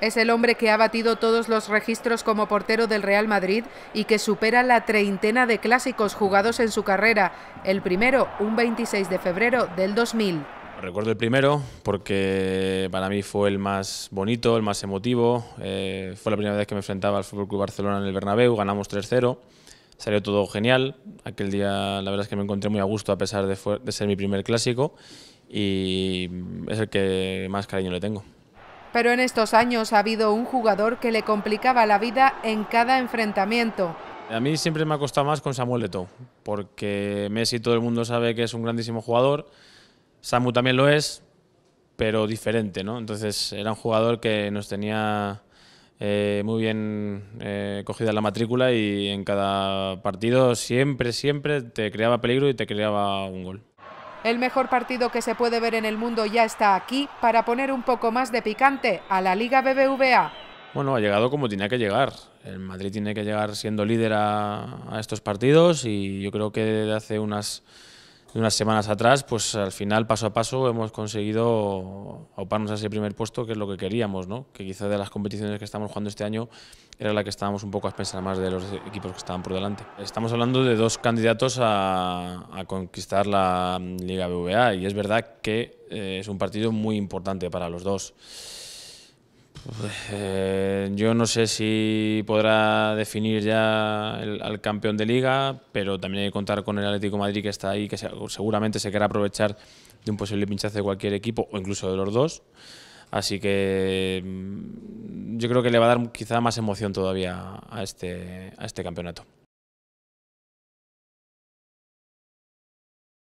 Es el hombre que ha batido todos los registros como portero del Real Madrid y que supera la treintena de clásicos jugados en su carrera. El primero, un 26 de febrero del 2000. Recuerdo el primero porque para mí fue el más bonito, el más emotivo. Eh, fue la primera vez que me enfrentaba al FC Barcelona en el Bernabéu, ganamos 3-0. Salió todo genial. Aquel día la verdad es que me encontré muy a gusto a pesar de ser mi primer clásico y es el que más cariño le tengo. Pero en estos años ha habido un jugador que le complicaba la vida en cada enfrentamiento. A mí siempre me ha costado más con Samuel Eto'o, porque Messi todo el mundo sabe que es un grandísimo jugador, Samu también lo es, pero diferente, ¿no? Entonces era un jugador que nos tenía eh, muy bien eh, cogida la matrícula y en cada partido siempre, siempre te creaba peligro y te creaba un gol. El mejor partido que se puede ver en el mundo ya está aquí para poner un poco más de picante a la Liga BBVA. Bueno, ha llegado como tenía que llegar. El Madrid tiene que llegar siendo líder a, estos partidos y yo creo que desde hace unas unas semanas atrás, pues al final, paso a paso, hemos conseguido auparnos a ese primer puesto, que es lo que queríamos, ¿no? Que quizá de las competiciones que estamos jugando este año era la que estábamos un poco a pensar más de los equipos que estaban por delante. Estamos hablando de dos candidatos a, conquistar la Liga BVA y es verdad que eh, es un partido muy importante para los dos. Eh, yo no sé si podrá definir ya al campeón de liga, pero también hay que contar con el Atlético Madrid que está ahí, que seguramente se querrá aprovechar de un posible pinchazo de cualquier equipo o incluso de los dos. Así que mm, yo creo que le va a dar quizá más emoción todavía a este, a este campeonato.